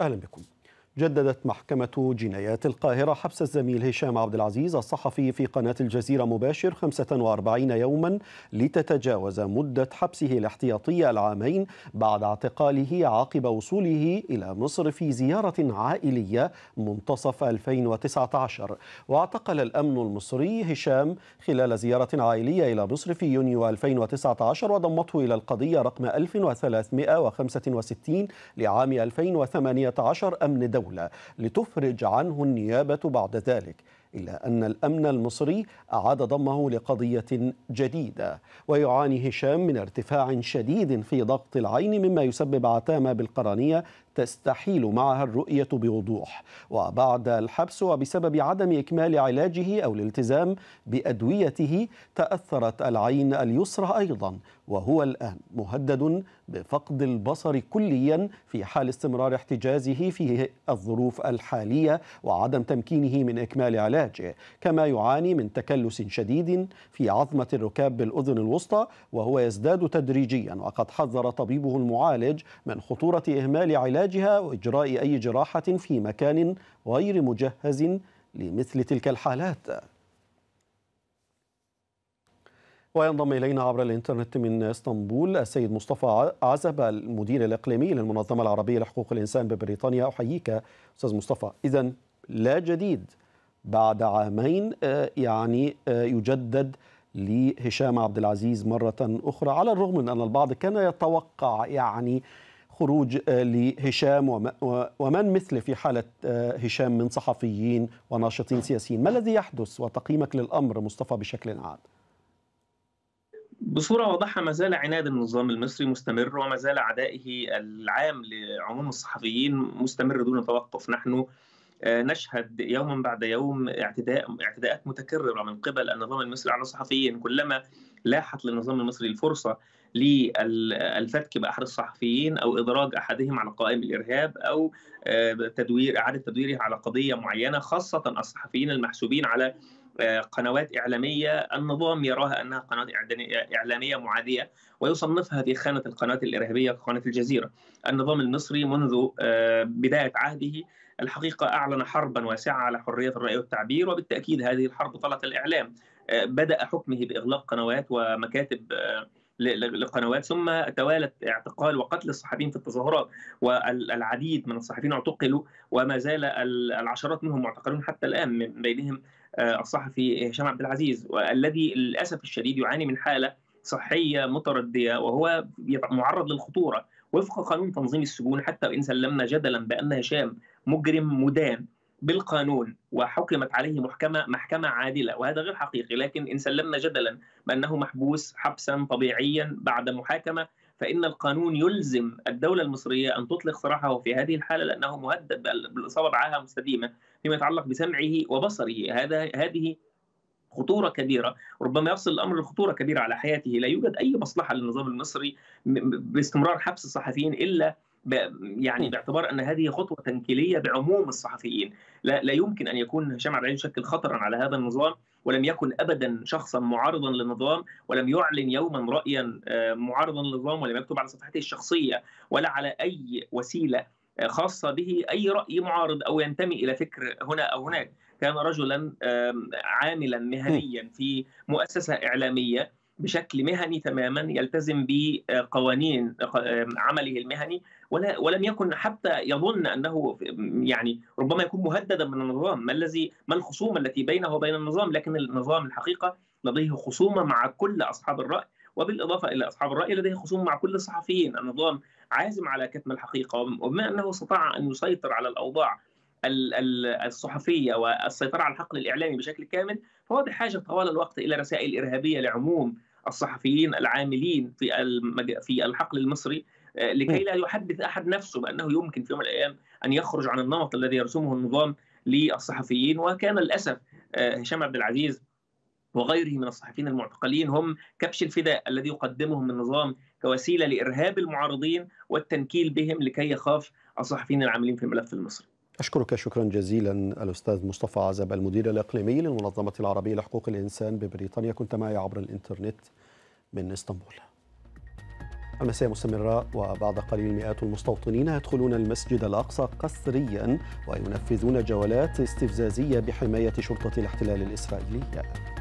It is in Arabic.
أهلا بكم جددت محكمة جنايات القاهرة حبس الزميل هشام عبد العزيز الصحفي في قناة الجزيرة مباشر 45 يوما لتتجاوز مدة حبسه الاحتياطية العامين بعد اعتقاله عقب وصوله إلى مصر في زيارة عائلية منتصف 2019 واعتقل الأمن المصري هشام خلال زيارة عائلية إلى مصر في يونيو 2019 وضمته إلى القضية رقم 1365 لعام 2018 أمن دولي الدولة لتفرج عنه النيابة بعد ذلك إلا أن الأمن المصري أعاد ضمه لقضية جديدة ويعاني هشام من ارتفاع شديد في ضغط العين مما يسبب عتامة بالقرنية تستحيل معها الرؤية بوضوح وبعد الحبس وبسبب عدم إكمال علاجه أو الالتزام بأدويته تأثرت العين اليسرى أيضا وهو الآن مهدد بفقد البصر كليا في حال استمرار احتجازه في الظروف الحالية وعدم تمكينه من إكمال علاجه كما يعاني من تكلس شديد في عظمة الركاب بالأذن الوسطى وهو يزداد تدريجيا وقد حذر طبيبه المعالج من خطورة إهمال علاجه علاجها وإجراء أي جراحة في مكان غير مجهز لمثل تلك الحالات وينضم إلينا عبر الإنترنت من اسطنبول السيد مصطفى عزب المدير الإقليمي للمنظمة العربية لحقوق الإنسان ببريطانيا أحييك أستاذ مصطفى إذا لا جديد بعد عامين آه، يعني آه، يجدد لهشام عبد العزيز مرة أخرى على الرغم من أن البعض كان يتوقع يعني خروج آه، لهشام ومن مثله في حالة آه، هشام من صحفيين وناشطين سياسيين ما الذي يحدث وتقييمك للأمر مصطفى بشكل عام؟ بصورة واضحة ما زال عناد النظام المصري مستمر وما زال عدائه العام لعموم الصحفيين مستمر دون توقف نحن آه، نشهد يوما بعد يوم اعتداء اعتداءات متكرره من قبل النظام المصري على الصحفيين كلما لاحت للنظام المصري الفرصه للفتك باحد الصحفيين او ادراج احدهم على قائم الارهاب او آه، تدوير اعاده تدويره على قضيه معينه خاصه الصحفيين المحسوبين على قنوات إعلامية النظام يراها أنها قناة إعلامية معادية ويصنفها في خانة القناة الإرهابية كقناة الجزيرة النظام المصري منذ آه، بداية عهده الحقيقة أعلن حربا واسعة على حرية الرأي والتعبير وبالتأكيد هذه الحرب طلت الإعلام آه، بدأ حكمه بإغلاق قنوات ومكاتب آه، لقنوات ثم توالت اعتقال وقتل الصحفيين في التظاهرات والعديد من الصحفيين اعتقلوا وما زال العشرات منهم معتقلون حتى الان من بينهم آه، الصحفي هشام عبد العزيز والذي للاسف الشديد يعاني من حاله صحيه مترديه وهو معرض للخطوره وفق قانون تنظيم السجون حتى وان سلمنا جدلا بان هشام مجرم مدان بالقانون وحكمت عليه محكمه محكمه عادله وهذا غير حقيقي لكن ان سلمنا جدلا بانه محبوس حبسا طبيعيا بعد محاكمه فإن القانون يلزم الدولة المصرية أن تطلق سراحه في هذه الحالة لأنه مهدد بالإصابة بعاهة مستديمة فيما يتعلق بسمعه وبصره هذا هذه خطوره كبيره ربما يصل الامر لخطوره كبيره على حياته لا يوجد اي مصلحه للنظام المصري باستمرار حبس الصحفيين الا يعني باعتبار ان هذه خطوه تنكيليه بعموم الصحفيين لا, لا يمكن ان يكون هشام عبد العزيز يشكل خطرا على هذا النظام ولم يكن ابدا شخصا معارضا للنظام ولم يعلن يوما رايا آه، معارضا للنظام ولم يكتب على صفحته الشخصيه ولا على اي وسيله آه، خاصه به اي راي معارض او ينتمي الى فكر هنا او هناك كان رجلا عاملا مهنيا في مؤسسه اعلاميه بشكل مهني تماما يلتزم بقوانين عمله المهني ولا ولم يكن حتى يظن انه يعني ربما يكون مهددا من النظام ما الذي ما الخصومه التي بينه وبين النظام لكن النظام الحقيقه لديه خصومه مع كل اصحاب الراي وبالاضافه الى اصحاب الراي لديه خصومه مع كل الصحفيين النظام عازم على كتم الحقيقه وبما انه استطاع ان يسيطر على الاوضاع الصحفيه والسيطره على الحقل الاعلامي بشكل كامل فهو حاجه طوال الوقت الى رسائل ارهابيه لعموم الصحفيين العاملين في المج... في الحقل المصري آه، لكي لا يحدث احد نفسه بانه يمكن في يوم من الايام ان يخرج عن النمط الذي يرسمه النظام للصحفيين وكان للاسف آه، هشام عبد العزيز وغيره من الصحفيين المعتقلين هم كبش الفداء الذي يقدمهم النظام كوسيله لارهاب المعارضين والتنكيل بهم لكي يخاف الصحفيين العاملين في الملف المصري. أشكرك شكرا جزيلا الأستاذ مصطفى عزب المدير الإقليمي للمنظمة العربية لحقوق الإنسان ببريطانيا كنت معي عبر الإنترنت من اسطنبول المساء مستمرة وبعد قليل مئات المستوطنين يدخلون المسجد الأقصى قسريا وينفذون جولات استفزازية بحماية شرطة الاحتلال الإسرائيلية